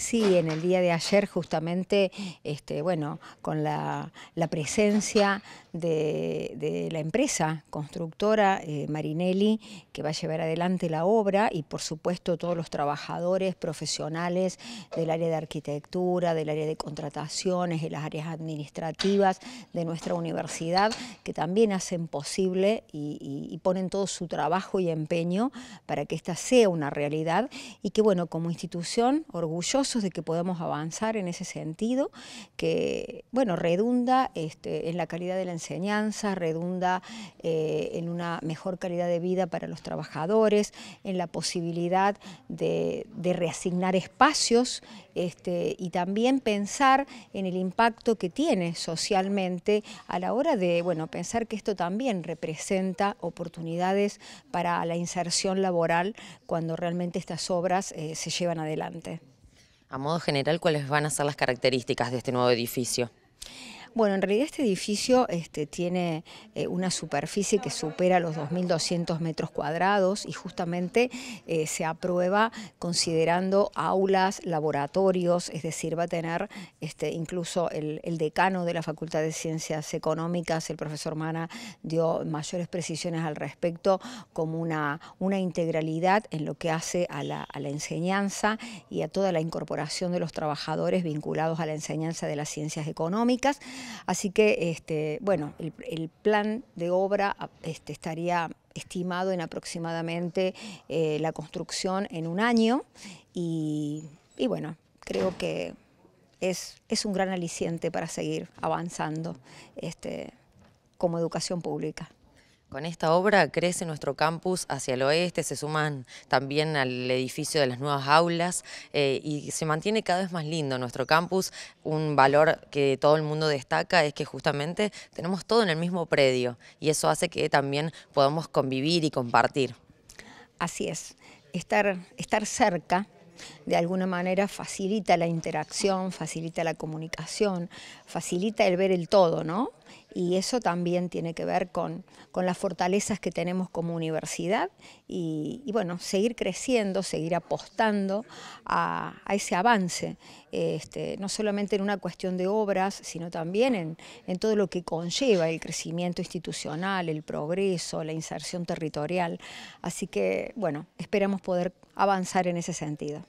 Sí, en el día de ayer justamente, este, bueno, con la, presencia de, la empresa constructora eh, Marinelli, que va a llevar adelante la obra, y por supuesto todos los trabajadores profesionales del área de arquitectura, del área de contrataciones, de las áreas administrativas de nuestra universidad, que también hacen posible y, y ponen todo su trabajo y empeño para que esta sea una realidad, y que bueno, como institución orgullosa, de que podamos avanzar en ese sentido, que bueno, redunda este, en la calidad de la enseñanza, redunda eh, en una mejor calidad de vida para los trabajadores, en la posibilidad de, reasignar espacios este, y también pensar en el impacto que tiene socialmente a la hora de bueno, pensar que esto también representa oportunidades para la inserción laboral cuando realmente estas obras eh, se llevan adelante. A modo general, ¿cuáles van a ser las características de este nuevo edificio? Bueno, en realidad este edificio este, tiene eh, una superficie que supera los 2.200 metros cuadrados y justamente eh, se aprueba considerando aulas, laboratorios, es decir, va a tener este, incluso el, decano de la Facultad de Ciencias Económicas, el profesor Mana, dio mayores precisiones al respecto como una, integralidad en lo que hace a la enseñanza y a toda la incorporación de los trabajadores vinculados a la enseñanza de las ciencias económicas. Así que, este, bueno, el, plan de obra ah, este, estaría estimado en aproximadamente eh, la construcción en un año y, bueno, creo que es, es, un gran aliciente para seguir avanzando este, como educación pública. Con esta obra crece nuestro campus hacia el oeste, se suman también al edificio de las nuevas aulas eh, y se mantiene cada vez más lindo nuestro campus. Un valor que todo el mundo destaca es que justamente tenemos todo en el mismo predio y eso hace que también podamos convivir y compartir. Así es, estar, estar cerca de alguna manera facilita la interacción, facilita la comunicación, facilita el ver el todo, ¿no? y eso también tiene que ver con, las fortalezas que tenemos como universidad y, bueno, seguir creciendo, seguir apostando a, ese avance, este, no solamente en una cuestión de obras, sino también en, en todo lo que conlleva el crecimiento institucional, el progreso, la inserción territorial. Así que bueno, esperamos poder avanzar en ese sentido.